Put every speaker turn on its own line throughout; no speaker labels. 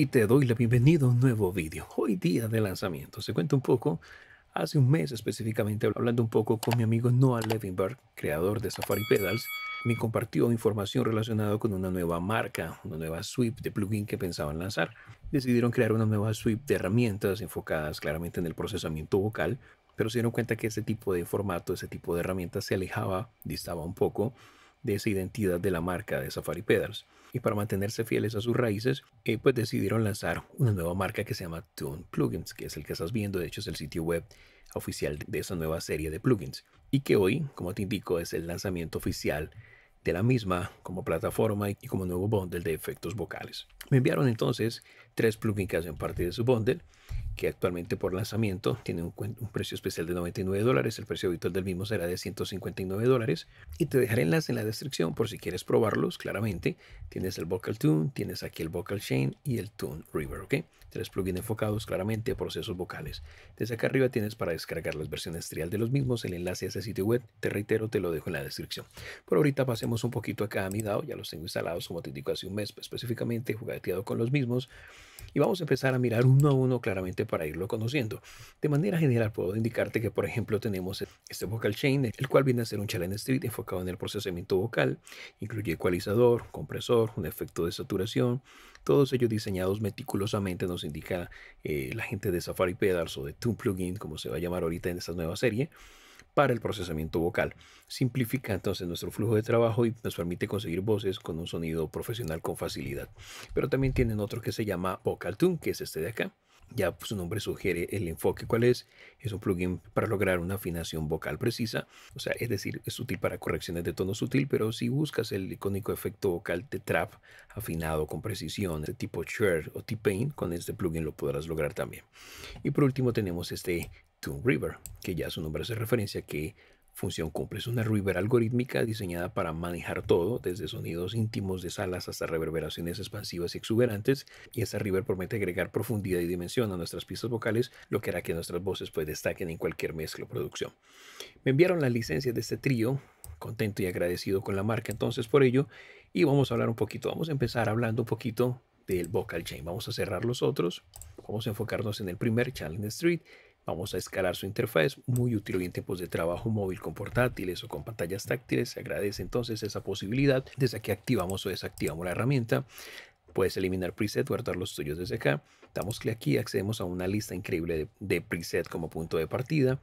y te doy la bienvenida a un nuevo vídeo. Hoy día de lanzamiento. Se cuenta un poco, hace un mes específicamente, hablando un poco con mi amigo Noah Levinberg, creador de Safari Pedals, me compartió información relacionada con una nueva marca, una nueva suite de plugin que pensaban lanzar. Decidieron crear una nueva suite de herramientas enfocadas claramente en el procesamiento vocal, pero se dieron cuenta que ese tipo de formato, ese tipo de herramientas se alejaba, distaba un poco de esa identidad de la marca de Safari Pedals. Y para mantenerse fieles a sus raíces, eh, pues decidieron lanzar una nueva marca que se llama Tune Plugins, que es el que estás viendo, de hecho es el sitio web oficial de esa nueva serie de plugins. Y que hoy, como te indico, es el lanzamiento oficial de la misma como plataforma y como nuevo bundle de efectos vocales. Me enviaron entonces tres plugins hacen parte de su bundle que actualmente por lanzamiento tiene un, precio especial de 99 dólares. El precio habitual del mismo será de 159 dólares. Y te dejaré enlace en la descripción por si quieres probarlos, claramente. Tienes el Vocal Tune, tienes aquí el Vocal Chain y el Tune River, okay Tres plugins enfocados claramente a procesos vocales. Desde acá arriba tienes para descargar las versiones trial de los mismos. El enlace a ese sitio web, te reitero, te lo dejo en la descripción. Por ahorita pasemos un poquito acá a mi DAO. Ya los tengo instalados, como te digo hace un mes específicamente, jugateado con los mismos y vamos a empezar a mirar uno a uno claramente para irlo conociendo. De manera general puedo indicarte que por ejemplo tenemos este vocal chain, el cual viene a ser un challenge street enfocado en el procesamiento vocal, incluye ecualizador, compresor, un efecto de saturación, todos ellos diseñados meticulosamente nos indica eh, la gente de Safari Pedals o de Tune Plugin, como se va a llamar ahorita en esta nueva serie para el procesamiento vocal. Simplifica entonces nuestro flujo de trabajo y nos permite conseguir voces con un sonido profesional con facilidad. Pero también tienen otro que se llama Vocal Tune, que es este de acá. Ya pues, su nombre sugiere el enfoque. ¿Cuál es? Es un plugin para lograr una afinación vocal precisa. O sea, es decir, es útil para correcciones de tono sutil, pero si buscas el icónico efecto vocal de trap afinado con precisión, de tipo Cher o T-Pain, con este plugin lo podrás lograr también. Y por último tenemos este to River, que ya su nombre hace referencia a qué función cumple. Es una River algorítmica diseñada para manejar todo, desde sonidos íntimos de salas hasta reverberaciones expansivas y exuberantes, y esta River promete agregar profundidad y dimensión a nuestras pistas vocales, lo que hará que nuestras voces pues, destaquen en cualquier mezcla o producción. Me enviaron la licencia de este trío, contento y agradecido con la marca entonces por ello, y vamos a hablar un poquito, vamos a empezar hablando un poquito del vocal chain. Vamos a cerrar los otros, vamos a enfocarnos en el primer Challenge Street Vamos a escalar su interfaz, muy útil en tiempos de trabajo móvil con portátiles o con pantallas táctiles. Se agradece entonces esa posibilidad. Desde aquí activamos o desactivamos la herramienta. Puedes eliminar preset, guardar los tuyos desde acá. Damos clic aquí, accedemos a una lista increíble de, preset como punto de partida.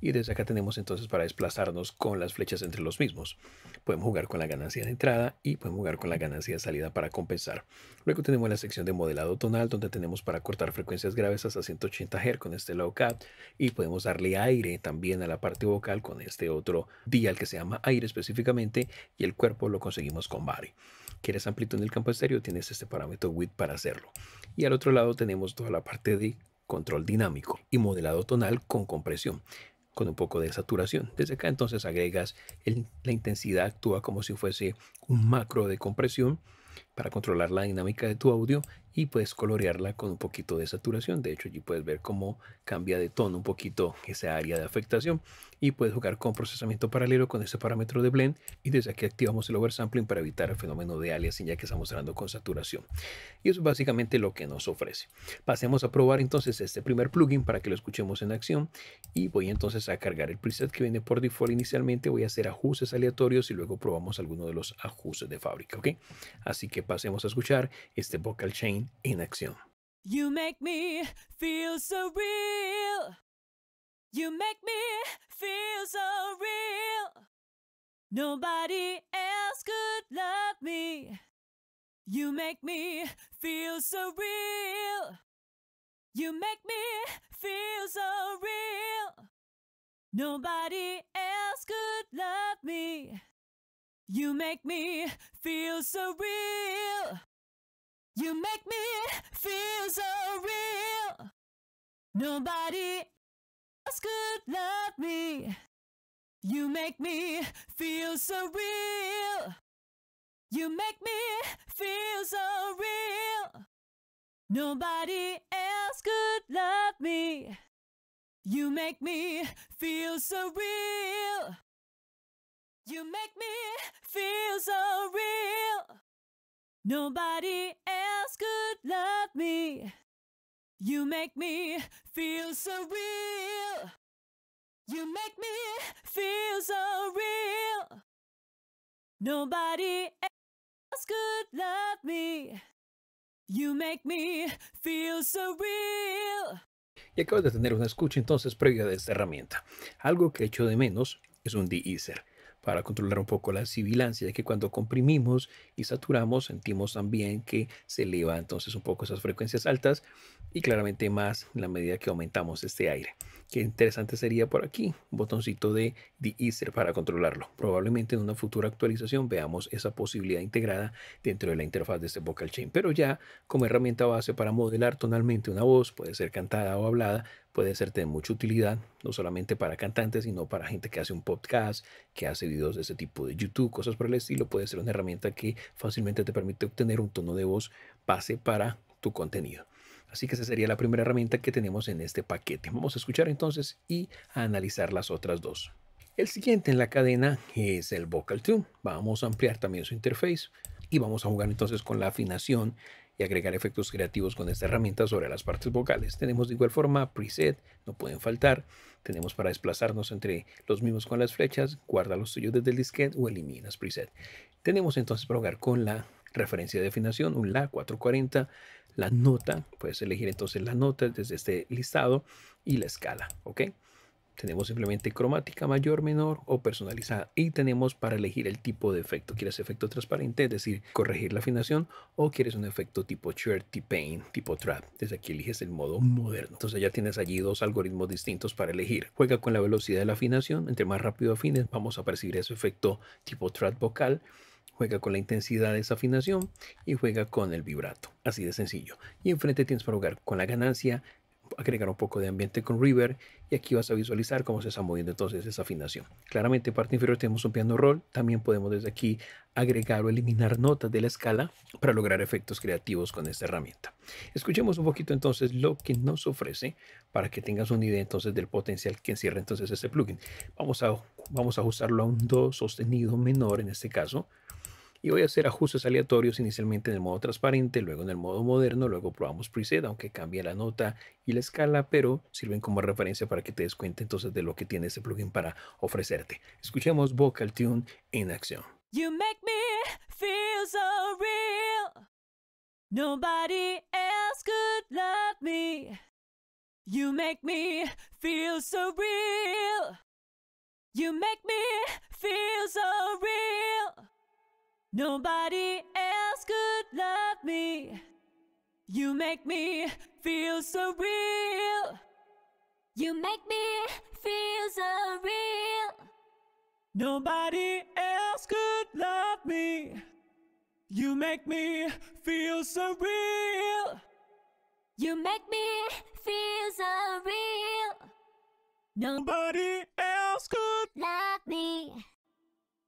Y desde acá tenemos entonces para desplazarnos con las flechas entre los mismos. Podemos jugar con la ganancia de entrada y podemos jugar con la ganancia de salida para compensar. Luego tenemos la sección de modelado tonal donde tenemos para cortar frecuencias graves hasta 180 Hz con este low cut. Y podemos darle aire también a la parte vocal con este otro dial que se llama aire específicamente y el cuerpo lo conseguimos con body quieres amplitud en el campo estéreo, tienes este parámetro width para hacerlo. Y al otro lado tenemos toda la parte de control dinámico y modelado tonal con compresión con un poco de saturación. Desde acá entonces agregas la intensidad, actúa como si fuese un macro de compresión para controlar la dinámica de tu audio y puedes colorearla con un poquito de saturación. De hecho, allí puedes ver cómo cambia de tono un poquito esa área de afectación y puedes jugar con procesamiento paralelo con ese parámetro de blend y desde aquí activamos el oversampling para evitar el fenómeno de aliasing ya que estamos hablando con saturación. Y eso es básicamente lo que nos ofrece. Pasemos a probar entonces este primer plugin para que lo escuchemos en acción y voy entonces a cargar el preset que viene por default inicialmente. Voy a hacer ajustes aleatorios y luego probamos alguno de los ajustes de fábrica. ¿ok? Así que pasemos a escuchar este vocal chain en acción.
You make me feel so real. You make me feel so real. Nobody else could love me. You make me feel so real. You make me feel so real. Nobody else could love me. You make me feel so real. You make me feel so real. Nobody else could love me. You make me feel so real. You make me feel so real. Nobody else could love me. You make me feel so real. You make me feel so real. Nobody else could love me. You make me feel so real. You make me feel so real. Nobody else could love me. You make me feel so real.
Y acabas de tener una escucha entonces previa de esta herramienta. Algo que echo de menos es un de-easer para controlar un poco la sibilancia, de que cuando comprimimos y saturamos sentimos también que se eleva entonces un poco esas frecuencias altas y claramente más en la medida que aumentamos este aire. Qué interesante sería por aquí un botoncito de The Easter para controlarlo. Probablemente en una futura actualización veamos esa posibilidad integrada dentro de la interfaz de este vocal chain, pero ya como herramienta base para modelar tonalmente una voz, puede ser cantada o hablada, puede ser de mucha utilidad, no solamente para cantantes, sino para gente que hace un podcast, que hace videos de ese tipo de YouTube, cosas por el estilo. Puede ser una herramienta que fácilmente te permite obtener un tono de voz base para tu contenido. Así que esa sería la primera herramienta que tenemos en este paquete. Vamos a escuchar entonces y a analizar las otras dos. El siguiente en la cadena es el Vocal Tune. Vamos a ampliar también su interface y vamos a jugar entonces con la afinación y agregar efectos creativos con esta herramienta sobre las partes vocales. Tenemos de igual forma preset, no pueden faltar. Tenemos para desplazarnos entre los mismos con las flechas, guarda los tuyos desde el disquete o eliminas preset. Tenemos entonces para jugar con la referencia de afinación, un La 440 la nota, puedes elegir entonces la nota desde este listado y la escala, ¿ok? Tenemos simplemente cromática mayor, menor o personalizada y tenemos para elegir el tipo de efecto. ¿Quieres efecto transparente, es decir, corregir la afinación o quieres un efecto tipo shirty pain tipo trap? Desde aquí eliges el modo moderno. Entonces ya tienes allí dos algoritmos distintos para elegir. Juega con la velocidad de la afinación. Entre más rápido afines, vamos a percibir ese efecto tipo trap vocal juega con la intensidad de esa afinación y juega con el vibrato. Así de sencillo. Y enfrente tienes para jugar con la ganancia, agregar un poco de ambiente con River y aquí vas a visualizar cómo se está moviendo entonces esa afinación. Claramente parte inferior tenemos un piano roll, también podemos desde aquí agregar o eliminar notas de la escala para lograr efectos creativos con esta herramienta. Escuchemos un poquito entonces lo que nos ofrece para que tengas una idea entonces del potencial que encierra entonces este plugin. Vamos a, vamos a ajustarlo a un Do sostenido menor en este caso y voy a hacer ajustes aleatorios inicialmente en el modo transparente, luego en el modo moderno, luego probamos preset, aunque cambia la nota y la escala, pero sirven como referencia para que te des cuenta entonces de lo que tiene este plugin para ofrecerte. Escuchemos Vocal Tune en acción.
You make me feel so real. Nobody else could me. You make me feel so real. You make me feel so real. Nobody else could love me. You make me feel so real. You make me feel so real. Nobody else could love me. You make me feel so real. You make me feel so real. Nobody else could love me.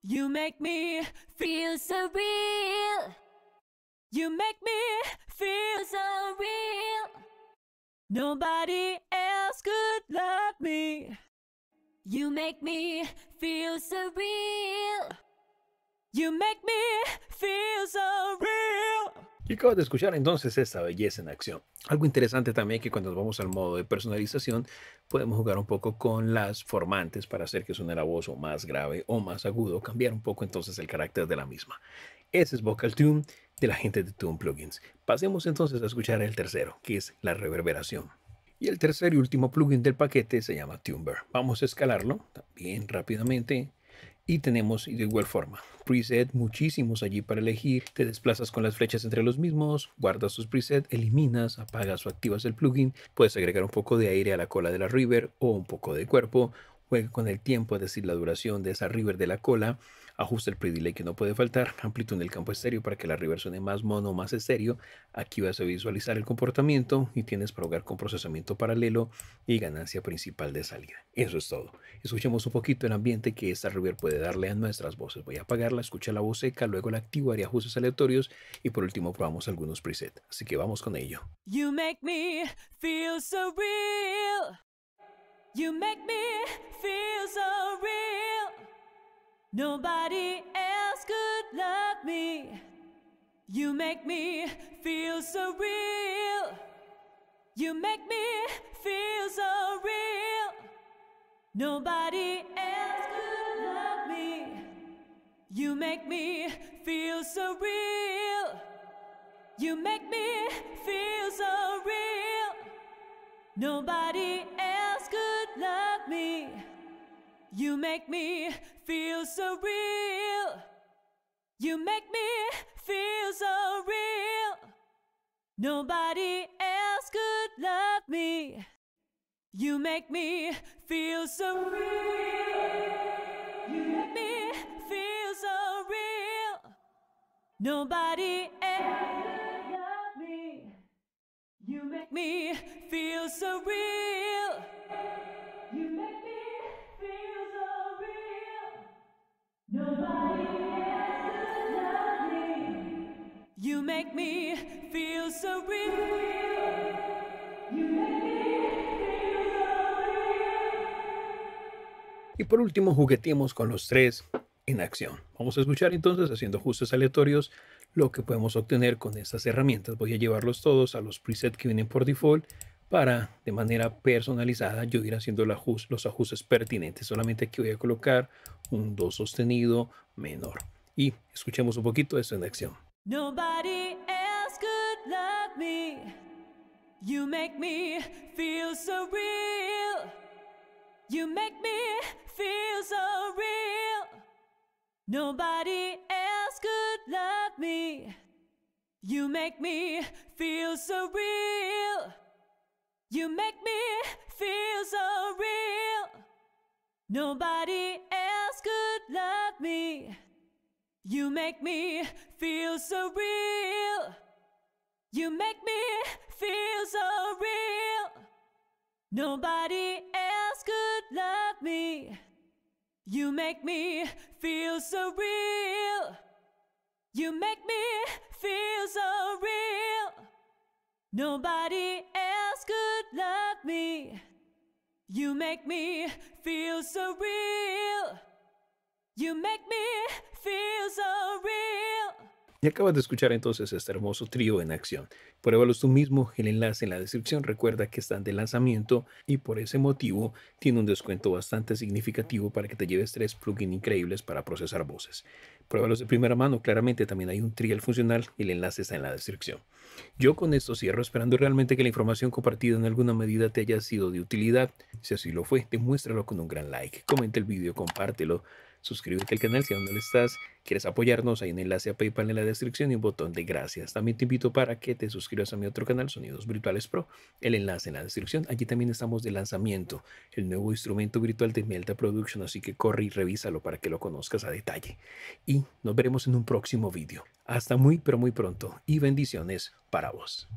You make me feel so real. You make me feel so real. Nobody else could love me. You make me feel so real. You make me feel so real.
Y acabas de escuchar entonces esta belleza en acción. Algo interesante también que cuando nos vamos al modo de personalización podemos jugar un poco con las formantes para hacer que suene la voz o más grave o más agudo, cambiar un poco entonces el carácter de la misma. Ese es Vocal Tune de la gente de Tune Plugins. Pasemos entonces a escuchar el tercero, que es la reverberación. Y el tercer y último plugin del paquete se llama Tumber. Vamos a escalarlo también rápidamente. Y tenemos de igual forma preset, muchísimos allí para elegir. Te desplazas con las flechas entre los mismos, guardas tus presets, eliminas, apagas o activas el plugin. Puedes agregar un poco de aire a la cola de la river o un poco de cuerpo. Juega con el tiempo, es decir, la duración de esa river de la cola. Ajusta el pre-delay que no puede faltar, amplitud en el campo estéreo para que la reverb suene más mono más estéreo. Aquí vas a visualizar el comportamiento y tienes para jugar con procesamiento paralelo y ganancia principal de salida. Eso es todo. Escuchemos un poquito el ambiente que esta reverb puede darle a nuestras voces. Voy a apagarla, escucha la voz seca, luego la activo, haré ajustes aleatorios y por último probamos algunos presets. Así que vamos con ello.
You make me feel so real. You make me feel so real. Nobody else could love me. You make me feel so real. You make me feel so real. Nobody else could love me. You make me feel so real. You make me feel so real. Nobody else could love me. You make me feel so real. You make me feel so real. Nobody else could love me. You make me feel so real. You make me feel so real. Nobody else could love me. You make me feel so real.
Y por último, juguetemos con los tres en acción. Vamos a escuchar entonces, haciendo ajustes aleatorios, lo que podemos obtener con estas herramientas. Voy a llevarlos todos a los presets que vienen por default para de manera personalizada yo ir haciendo los ajustes pertinentes. Solamente aquí voy a colocar un do sostenido menor. Y escuchemos un poquito esto en acción.
You make me feel so real. You make me feel so real. Nobody else could love me. You make me feel so real. You make me feel so real. Nobody else could love me. You make me feel so real. You make me feels so real. Nobody else could love me. You make me feel so real. You make me feel so real. Nobody else could love me. You make me feel so real. You make me feel so real.
Y acabas de escuchar entonces este hermoso trío en acción. Pruébalos tú mismo, el enlace en la descripción recuerda que están de lanzamiento y por ese motivo tiene un descuento bastante significativo para que te lleves tres plugins increíbles para procesar voces. Pruébalos de primera mano, claramente también hay un trial funcional y el enlace está en la descripción. Yo con esto cierro esperando realmente que la información compartida en alguna medida te haya sido de utilidad. Si así lo fue, demuéstralo con un gran like, comenta el vídeo, compártelo. Suscríbete al canal si aún no lo estás. ¿Quieres apoyarnos? Hay un enlace a PayPal en la descripción y un botón de gracias. También te invito para que te suscribas a mi otro canal, Sonidos Virtuales Pro. El enlace en la descripción. Allí también estamos de lanzamiento, el nuevo instrumento virtual de Melta Production. Así que corre y revísalo para que lo conozcas a detalle. Y nos veremos en un próximo vídeo. Hasta muy, pero muy pronto. Y bendiciones para vos.